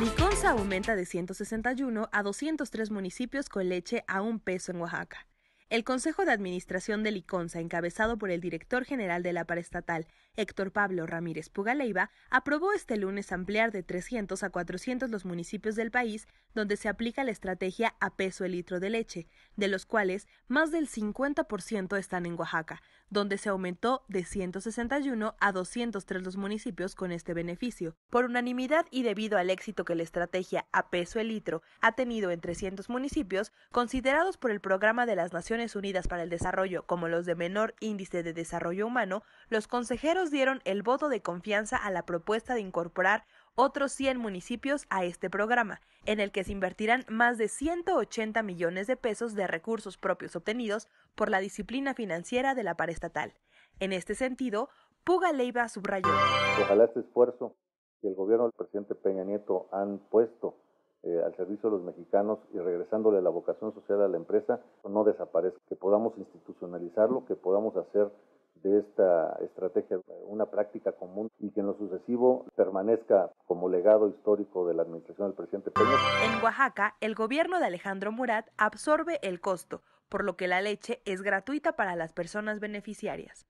Liconza aumenta de 161 a 203 municipios con leche a un peso en Oaxaca. El Consejo de Administración de Liconza, encabezado por el director general de la paraestatal, Héctor Pablo Ramírez Pugaleiva, aprobó este lunes ampliar de 300 a 400 los municipios del país donde se aplica la estrategia a peso el litro de leche, de los cuales más del 50% están en Oaxaca, donde se aumentó de 161 a 203 los municipios con este beneficio. Por unanimidad y debido al éxito que la estrategia a peso el litro ha tenido en 300 municipios considerados por el Programa de las Naciones Unidas para el Desarrollo como los de menor índice de desarrollo humano, los consejeros dieron el voto de confianza a la propuesta de incorporar otros 100 municipios a este programa, en el que se invertirán más de 180 millones de pesos de recursos propios obtenidos por la disciplina financiera de la parestatal. En este sentido, Puga Leiva subrayó. Ojalá este esfuerzo que el gobierno del presidente Peña Nieto han puesto eh, al servicio de los mexicanos y regresándole la vocación social a la empresa, no desaparezca, que podamos institucionalizarlo, que podamos hacer de esta estrategia una práctica común y que en lo sucesivo permanezca como legado histórico de la administración del presidente Peña. En Oaxaca, el gobierno de Alejandro Murat absorbe el costo, por lo que la leche es gratuita para las personas beneficiarias.